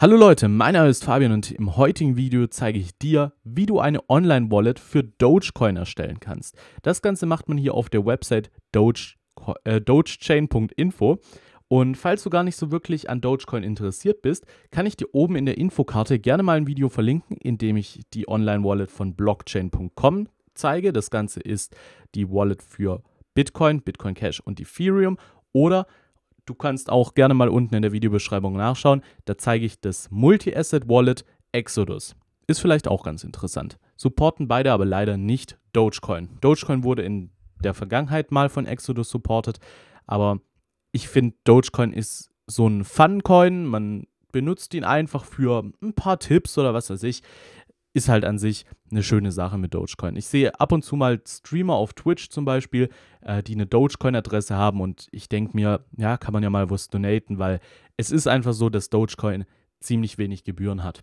Hallo Leute, mein Name ist Fabian und im heutigen Video zeige ich dir, wie du eine Online-Wallet für Dogecoin erstellen kannst. Das Ganze macht man hier auf der Website Doge, äh, dogechain.info. Und falls du gar nicht so wirklich an Dogecoin interessiert bist, kann ich dir oben in der Infokarte gerne mal ein Video verlinken, in dem ich die Online-Wallet von blockchain.com zeige. Das Ganze ist die Wallet für Bitcoin, Bitcoin Cash und Ethereum oder Du kannst auch gerne mal unten in der Videobeschreibung nachschauen. Da zeige ich das Multi-Asset Wallet Exodus. Ist vielleicht auch ganz interessant. Supporten beide aber leider nicht Dogecoin. Dogecoin wurde in der Vergangenheit mal von Exodus supportet, aber ich finde, Dogecoin ist so ein Fun-Coin. Man benutzt ihn einfach für ein paar Tipps oder was weiß ich ist halt an sich eine schöne Sache mit Dogecoin. Ich sehe ab und zu mal Streamer auf Twitch zum Beispiel, äh, die eine Dogecoin-Adresse haben und ich denke mir, ja, kann man ja mal was donaten, weil es ist einfach so, dass Dogecoin ziemlich wenig Gebühren hat.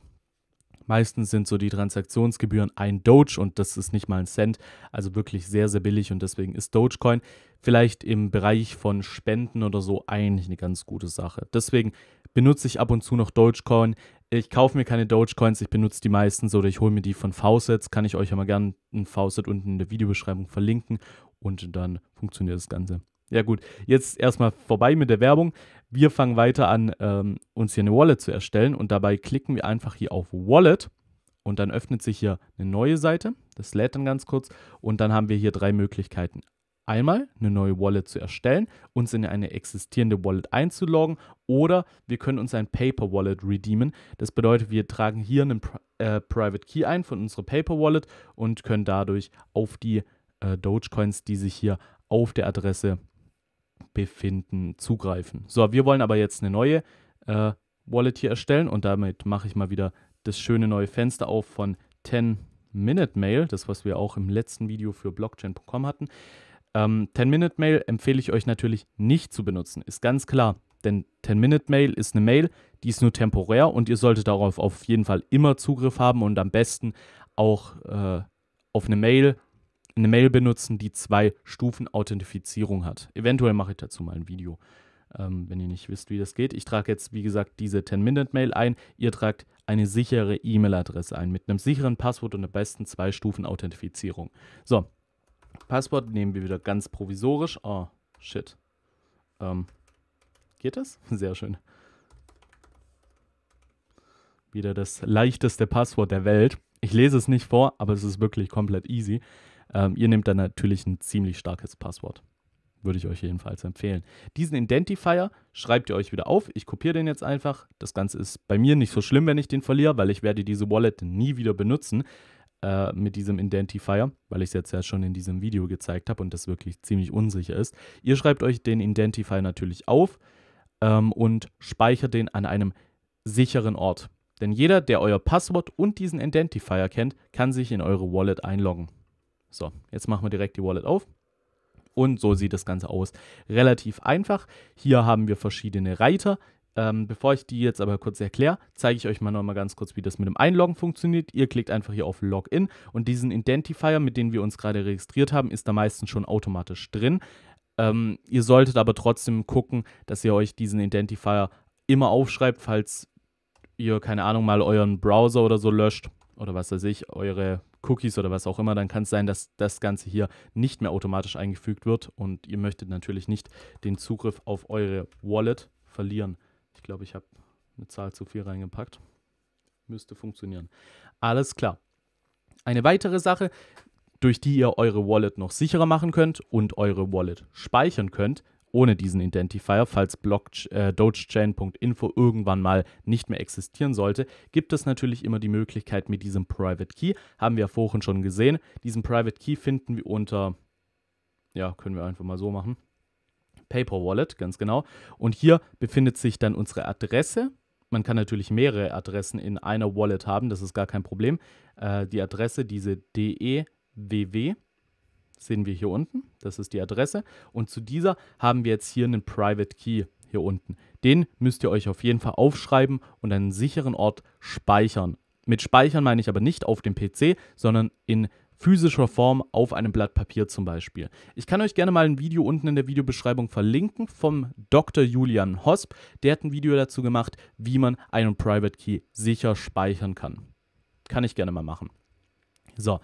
Meistens sind so die Transaktionsgebühren ein Doge und das ist nicht mal ein Cent, also wirklich sehr, sehr billig und deswegen ist Dogecoin vielleicht im Bereich von Spenden oder so eigentlich eine ganz gute Sache. Deswegen benutze ich ab und zu noch Dogecoin. Ich kaufe mir keine Dogecoins, ich benutze die meistens oder ich hole mir die von Faucets. Kann ich euch ja mal gerne ein Faucet unten in der Videobeschreibung verlinken und dann funktioniert das Ganze. Ja gut, jetzt erstmal vorbei mit der Werbung. Wir fangen weiter an, ähm, uns hier eine Wallet zu erstellen und dabei klicken wir einfach hier auf Wallet und dann öffnet sich hier eine neue Seite. Das lädt dann ganz kurz und dann haben wir hier drei Möglichkeiten. Einmal eine neue Wallet zu erstellen, uns in eine existierende Wallet einzuloggen oder wir können uns ein Paper Wallet redeemen. Das bedeutet, wir tragen hier einen Pri äh, Private Key ein von unserer Paper Wallet und können dadurch auf die äh, Dogecoins, die sich hier auf der Adresse Befinden zugreifen. So, wir wollen aber jetzt eine neue äh, Wallet hier erstellen und damit mache ich mal wieder das schöne neue Fenster auf von 10 Minute Mail, das was wir auch im letzten Video für blockchain.com hatten. Ähm, 10 Minute Mail empfehle ich euch natürlich nicht zu benutzen, ist ganz klar. Denn 10 Minute Mail ist eine Mail, die ist nur temporär und ihr solltet darauf auf jeden Fall immer Zugriff haben und am besten auch äh, auf eine Mail eine Mail benutzen, die zwei Stufen Authentifizierung hat. Eventuell mache ich dazu mal ein Video, ähm, wenn ihr nicht wisst, wie das geht. Ich trage jetzt, wie gesagt, diese 10-Minute-Mail ein. Ihr tragt eine sichere E-Mail-Adresse ein mit einem sicheren Passwort und am besten zwei Stufen Authentifizierung. So, Passwort nehmen wir wieder ganz provisorisch. Oh, shit. Ähm, geht das? Sehr schön. Wieder das leichteste Passwort der Welt. Ich lese es nicht vor, aber es ist wirklich komplett easy. Ähm, ihr nehmt dann natürlich ein ziemlich starkes Passwort. Würde ich euch jedenfalls empfehlen. Diesen Identifier schreibt ihr euch wieder auf. Ich kopiere den jetzt einfach. Das Ganze ist bei mir nicht so schlimm, wenn ich den verliere, weil ich werde diese Wallet nie wieder benutzen äh, mit diesem Identifier, weil ich es jetzt ja schon in diesem Video gezeigt habe und das wirklich ziemlich unsicher ist. Ihr schreibt euch den Identifier natürlich auf ähm, und speichert den an einem sicheren Ort. Denn jeder, der euer Passwort und diesen Identifier kennt, kann sich in eure Wallet einloggen. So, jetzt machen wir direkt die Wallet auf. Und so sieht das Ganze aus. Relativ einfach. Hier haben wir verschiedene Reiter. Ähm, bevor ich die jetzt aber kurz erkläre, zeige ich euch mal nochmal ganz kurz, wie das mit dem Einloggen funktioniert. Ihr klickt einfach hier auf Login und diesen Identifier, mit dem wir uns gerade registriert haben, ist da meistens schon automatisch drin. Ähm, ihr solltet aber trotzdem gucken, dass ihr euch diesen Identifier immer aufschreibt, falls ihr, keine Ahnung, mal euren Browser oder so löscht oder was weiß ich, eure Cookies oder was auch immer, dann kann es sein, dass das Ganze hier nicht mehr automatisch eingefügt wird und ihr möchtet natürlich nicht den Zugriff auf eure Wallet verlieren. Ich glaube, ich habe eine Zahl zu viel reingepackt. Müsste funktionieren. Alles klar. Eine weitere Sache, durch die ihr eure Wallet noch sicherer machen könnt und eure Wallet speichern könnt, ohne diesen Identifier, falls äh, dogechain.info irgendwann mal nicht mehr existieren sollte, gibt es natürlich immer die Möglichkeit mit diesem Private Key. Haben wir ja vorhin schon gesehen. Diesen Private Key finden wir unter, ja, können wir einfach mal so machen. Paper Wallet, ganz genau. Und hier befindet sich dann unsere Adresse. Man kann natürlich mehrere Adressen in einer Wallet haben, das ist gar kein Problem. Äh, die Adresse, diese DEWW, sehen wir hier unten. Das ist die Adresse. Und zu dieser haben wir jetzt hier einen Private Key hier unten. Den müsst ihr euch auf jeden Fall aufschreiben und einen sicheren Ort speichern. Mit speichern meine ich aber nicht auf dem PC, sondern in physischer Form auf einem Blatt Papier zum Beispiel. Ich kann euch gerne mal ein Video unten in der Videobeschreibung verlinken vom Dr. Julian Hosp. Der hat ein Video dazu gemacht, wie man einen Private Key sicher speichern kann. Kann ich gerne mal machen. So,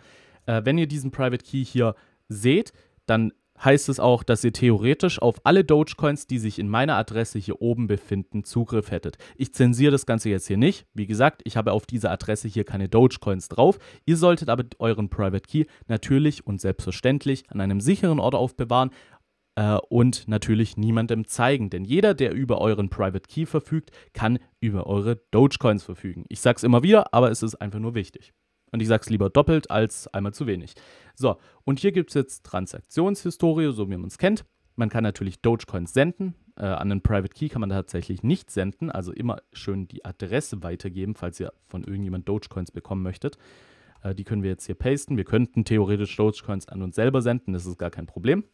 äh, wenn ihr diesen Private Key hier seht, dann heißt es auch, dass ihr theoretisch auf alle Dogecoins, die sich in meiner Adresse hier oben befinden, Zugriff hättet. Ich zensiere das Ganze jetzt hier nicht. Wie gesagt, ich habe auf dieser Adresse hier keine Dogecoins drauf. Ihr solltet aber euren Private Key natürlich und selbstverständlich an einem sicheren Ort aufbewahren, äh, und natürlich niemandem zeigen, denn jeder, der über euren Private Key verfügt, kann über eure Dogecoins verfügen. Ich sage es immer wieder, aber es ist einfach nur wichtig. Und ich sage es lieber doppelt als einmal zu wenig. So, und hier gibt es jetzt Transaktionshistorie, so wie man es kennt. Man kann natürlich Dogecoins senden. Äh, an einen Private Key kann man tatsächlich nicht senden. Also immer schön die Adresse weitergeben, falls ihr von irgendjemand Dogecoins bekommen möchtet. Äh, die können wir jetzt hier pasten. Wir könnten theoretisch Dogecoins an uns selber senden. Das ist gar kein Problem.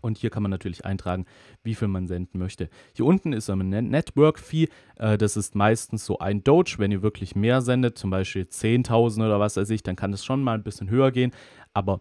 Und hier kann man natürlich eintragen, wie viel man senden möchte. Hier unten ist ein Network-Fee. Äh, das ist meistens so ein Doge. Wenn ihr wirklich mehr sendet, zum Beispiel 10.000 oder was weiß ich, dann kann es schon mal ein bisschen höher gehen. Aber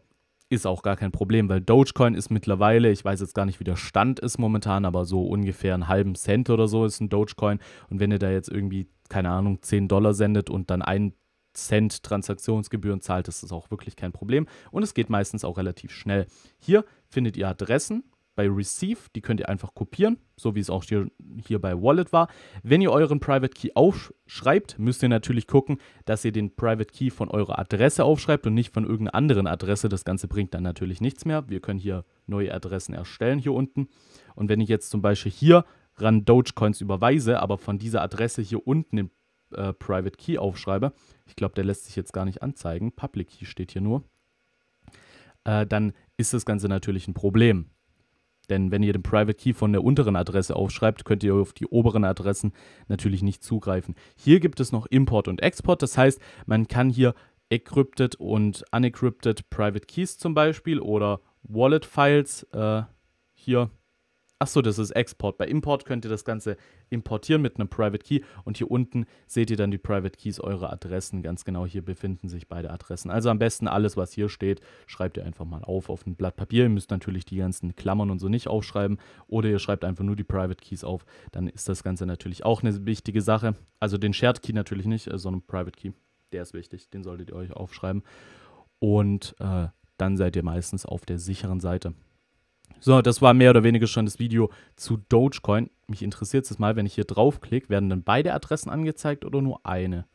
ist auch gar kein Problem, weil Dogecoin ist mittlerweile, ich weiß jetzt gar nicht, wie der Stand ist momentan, aber so ungefähr einen halben Cent oder so ist ein Dogecoin. Und wenn ihr da jetzt irgendwie, keine Ahnung, 10 Dollar sendet und dann einen Cent Transaktionsgebühren zahlt, ist das auch wirklich kein Problem. Und es geht meistens auch relativ schnell. Hier findet ihr Adressen bei Receive, die könnt ihr einfach kopieren, so wie es auch hier, hier bei Wallet war. Wenn ihr euren Private Key aufschreibt, müsst ihr natürlich gucken, dass ihr den Private Key von eurer Adresse aufschreibt und nicht von irgendeiner anderen Adresse. Das Ganze bringt dann natürlich nichts mehr. Wir können hier neue Adressen erstellen hier unten. Und wenn ich jetzt zum Beispiel hier ran Dogecoins überweise, aber von dieser Adresse hier unten den äh, Private Key aufschreibe, ich glaube, der lässt sich jetzt gar nicht anzeigen, Public Key steht hier nur, äh, dann ist das Ganze natürlich ein Problem. Denn wenn ihr den Private Key von der unteren Adresse aufschreibt, könnt ihr auf die oberen Adressen natürlich nicht zugreifen. Hier gibt es noch Import und Export, das heißt, man kann hier encrypted und unencrypted Private Keys zum Beispiel oder Wallet Files äh, hier Achso, das ist Export. Bei Import könnt ihr das Ganze importieren mit einem Private Key. Und hier unten seht ihr dann die Private Keys, eurer Adressen. Ganz genau hier befinden sich beide Adressen. Also am besten alles, was hier steht, schreibt ihr einfach mal auf auf ein Blatt Papier. Ihr müsst natürlich die ganzen Klammern und so nicht aufschreiben. Oder ihr schreibt einfach nur die Private Keys auf. Dann ist das Ganze natürlich auch eine wichtige Sache. Also den Shared Key natürlich nicht, äh, sondern Private Key. Der ist wichtig. Den solltet ihr euch aufschreiben. Und äh, dann seid ihr meistens auf der sicheren Seite. So, das war mehr oder weniger schon das Video zu Dogecoin. Mich interessiert es mal, wenn ich hier draufklicke, werden dann beide Adressen angezeigt oder nur eine?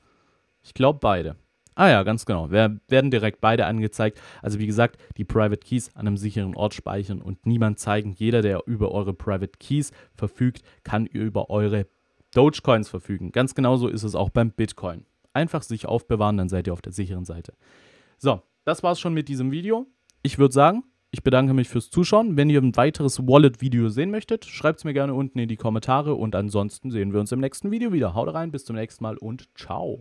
Ich glaube beide. Ah ja, ganz genau. Wir werden direkt beide angezeigt. Also wie gesagt, die Private Keys an einem sicheren Ort speichern und niemand zeigen. Jeder, der über eure Private Keys verfügt, kann über eure Dogecoins verfügen. Ganz genauso ist es auch beim Bitcoin. Einfach sich aufbewahren, dann seid ihr auf der sicheren Seite. So, das war's schon mit diesem Video. Ich würde sagen, ich bedanke mich fürs Zuschauen. Wenn ihr ein weiteres Wallet-Video sehen möchtet, schreibt es mir gerne unten in die Kommentare und ansonsten sehen wir uns im nächsten Video wieder. Haut rein, bis zum nächsten Mal und ciao.